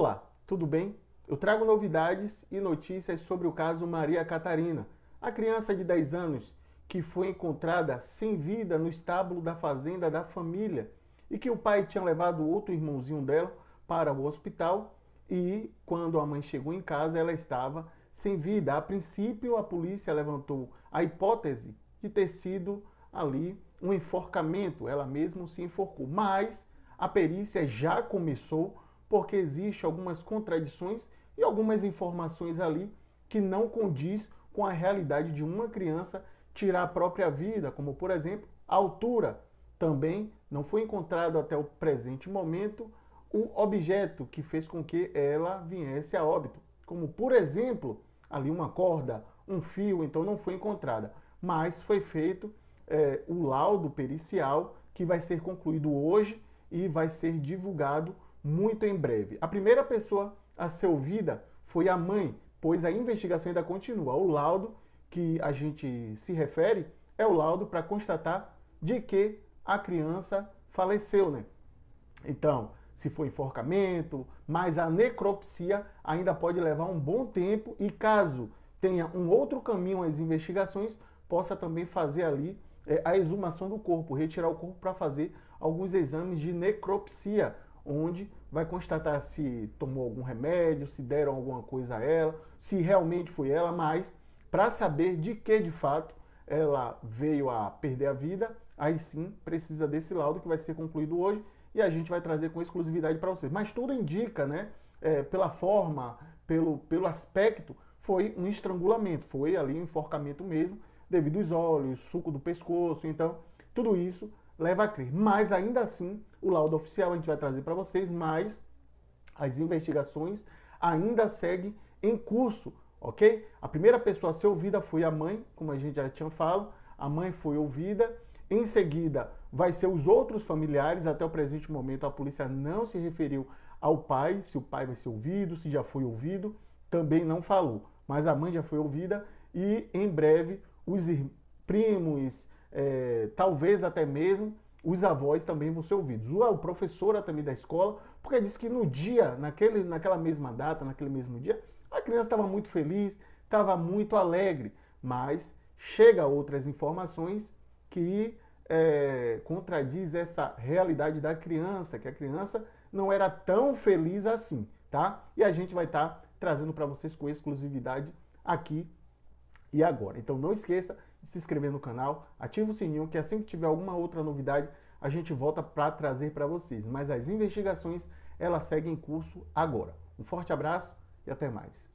Olá, tudo bem? Eu trago novidades e notícias sobre o caso Maria Catarina, a criança de 10 anos que foi encontrada sem vida no estábulo da fazenda da família e que o pai tinha levado outro irmãozinho dela para o hospital e quando a mãe chegou em casa ela estava sem vida. A princípio a polícia levantou a hipótese de ter sido ali um enforcamento, ela mesma se enforcou, mas a perícia já começou porque existe algumas contradições e algumas informações ali que não condiz com a realidade de uma criança tirar a própria vida, como por exemplo, a altura. Também não foi encontrado até o presente momento o objeto que fez com que ela viesse a óbito, como por exemplo, ali uma corda, um fio, então não foi encontrada, mas foi feito é, o laudo pericial que vai ser concluído hoje e vai ser divulgado muito em breve. A primeira pessoa a ser ouvida foi a mãe, pois a investigação ainda continua. O laudo que a gente se refere é o laudo para constatar de que a criança faleceu, né? Então, se foi enforcamento, mas a necropsia ainda pode levar um bom tempo e caso tenha um outro caminho às investigações, possa também fazer ali é, a exumação do corpo, retirar o corpo para fazer alguns exames de necropsia onde vai constatar se tomou algum remédio, se deram alguma coisa a ela, se realmente foi ela, mas para saber de que de fato ela veio a perder a vida, aí sim precisa desse laudo que vai ser concluído hoje e a gente vai trazer com exclusividade para vocês. Mas tudo indica, né, é, pela forma, pelo, pelo aspecto, foi um estrangulamento, foi ali um enforcamento mesmo, devido aos olhos, suco do pescoço, então tudo isso leva a crer. Mas ainda assim, o laudo oficial a gente vai trazer para vocês, mas as investigações ainda seguem em curso, ok? A primeira pessoa a ser ouvida foi a mãe, como a gente já tinha falado, a mãe foi ouvida. Em seguida, vai ser os outros familiares. Até o presente momento, a polícia não se referiu ao pai, se o pai vai ser ouvido, se já foi ouvido, também não falou. Mas a mãe já foi ouvida e em breve os primos, talvez até mesmo os avós também vão ser ouvidos. O professor até mesmo da escola, porque diz que no dia, naquele, naquela mesma data, naquele mesmo dia, a criança estava muito feliz, estava muito alegre, mas chega outras informações que é, contradiz essa realidade da criança, que a criança não era tão feliz assim, tá? E a gente vai estar tá trazendo para vocês com exclusividade aqui e agora. Então não esqueça se inscrever no canal, ative o sininho que assim que tiver alguma outra novidade, a gente volta para trazer para vocês. Mas as investigações, elas seguem em curso agora. Um forte abraço e até mais.